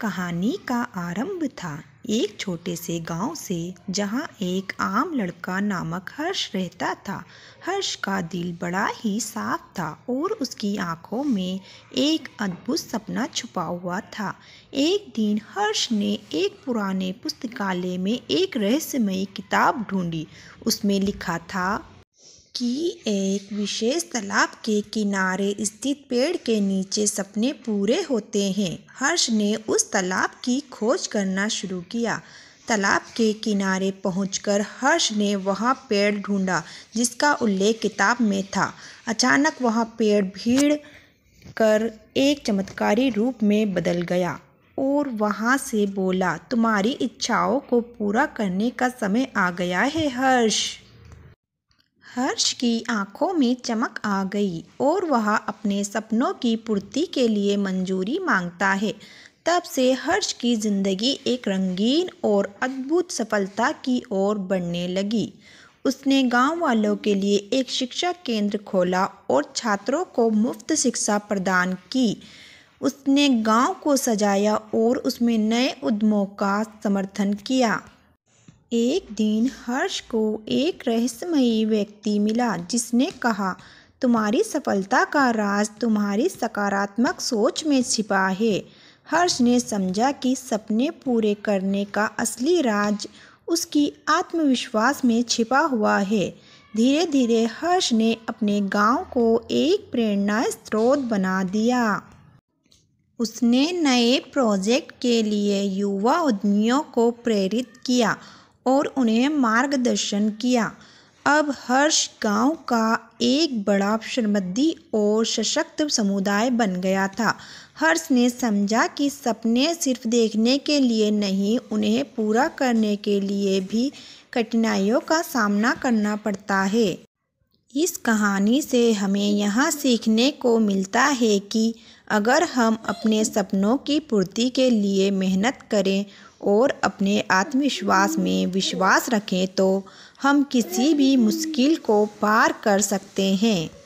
कहानी का आरंभ था एक छोटे से गांव से जहां एक आम लड़का नामक हर्ष रहता था हर्ष का दिल बड़ा ही साफ था और उसकी आंखों में एक अद्भुत सपना छुपा हुआ था एक दिन हर्ष ने एक पुराने पुस्तकालय में एक रहस्यमयी किताब ढूंढी उसमें लिखा था कि एक विशेष तालाब के किनारे स्थित पेड़ के नीचे सपने पूरे होते हैं हर्ष ने उस तालाब की खोज करना शुरू किया तालाब के किनारे पहुंचकर हर्ष ने वहां पेड़ ढूंढा जिसका उल्लेख किताब में था अचानक वहां पेड़ भीड़ कर एक चमत्कारी रूप में बदल गया और वहां से बोला तुम्हारी इच्छाओं को पूरा करने का समय आ गया है हर्ष हर्ष की आंखों में चमक आ गई और वह अपने सपनों की पूर्ति के लिए मंजूरी मांगता है तब से हर्ष की ज़िंदगी एक रंगीन और अद्भुत सफलता की ओर बढ़ने लगी उसने गांव वालों के लिए एक शिक्षा केंद्र खोला और छात्रों को मुफ्त शिक्षा प्रदान की उसने गांव को सजाया और उसमें नए उद्यमों का समर्थन किया एक दिन हर्ष को एक रहस्यमयी व्यक्ति मिला जिसने कहा तुम्हारी सफलता का राज तुम्हारी सकारात्मक सोच में छिपा है हर्ष ने समझा कि सपने पूरे करने का असली राज उसकी आत्मविश्वास में छिपा हुआ है धीरे धीरे हर्ष ने अपने गांव को एक प्रेरणा स्रोत बना दिया उसने नए प्रोजेक्ट के लिए युवा उद्यमियों को प्रेरित किया और उन्हें मार्गदर्शन किया अब हर्ष गांव का एक बड़ा श्रमदी और सशक्त समुदाय बन गया था हर्ष ने समझा कि सपने सिर्फ देखने के लिए नहीं उन्हें पूरा करने के लिए भी कठिनाइयों का सामना करना पड़ता है इस कहानी से हमें यह सीखने को मिलता है कि अगर हम अपने सपनों की पूर्ति के लिए मेहनत करें और अपने आत्मविश्वास में विश्वास रखें तो हम किसी भी मुश्किल को पार कर सकते हैं